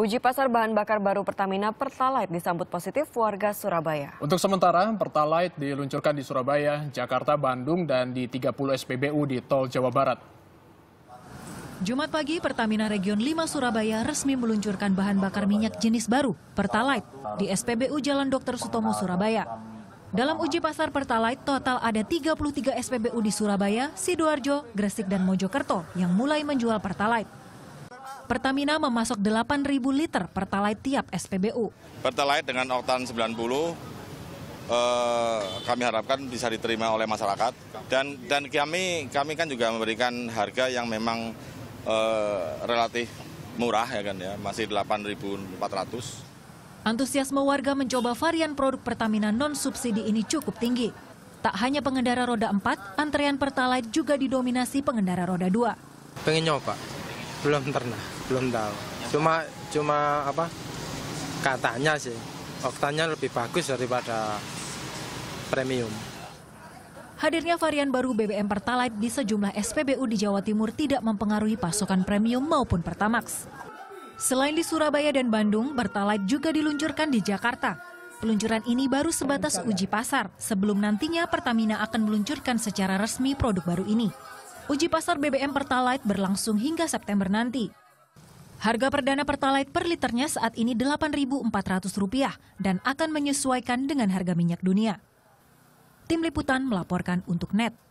Uji pasar bahan bakar baru Pertamina Pertalite disambut positif warga Surabaya. Untuk sementara, Pertalite diluncurkan di Surabaya, Jakarta, Bandung, dan di 30 SPBU di Tol Jawa Barat. Jumat pagi, Pertamina Region 5 Surabaya resmi meluncurkan bahan bakar minyak jenis baru, Pertalite, di SPBU Jalan Dr. Sutomo, Surabaya. Dalam uji pasar Pertalite, total ada 33 SPBU di Surabaya, Sidoarjo, Gresik, dan Mojokerto yang mulai menjual Pertalite. Pertamina memasok 8.000 liter Pertalite tiap SPBU. Pertalite dengan oktan 90 eh, kami harapkan bisa diterima oleh masyarakat dan dan kami kami kan juga memberikan harga yang memang eh, relatif murah ya kan ya, masih 8.400. Antusiasme warga mencoba varian produk Pertamina non-subsidi ini cukup tinggi. Tak hanya pengendara roda 4, antrean Pertalite juga didominasi pengendara roda 2. Pengen nyoba, belum pernah belum tahu cuma cuma apa katanya sih oktanya lebih bagus daripada premium Hadirnya varian baru BBM Pertalite di sejumlah SPBU di Jawa Timur tidak mempengaruhi pasokan premium maupun Pertamax. Selain di Surabaya dan Bandung, Pertalite juga diluncurkan di Jakarta. Peluncuran ini baru sebatas uji pasar, sebelum nantinya Pertamina akan meluncurkan secara resmi produk baru ini. Uji pasar BBM Pertalite berlangsung hingga September nanti. Harga perdana Pertalite per liternya saat ini Rp8.400 dan akan menyesuaikan dengan harga minyak dunia. Tim Liputan melaporkan untuk NET.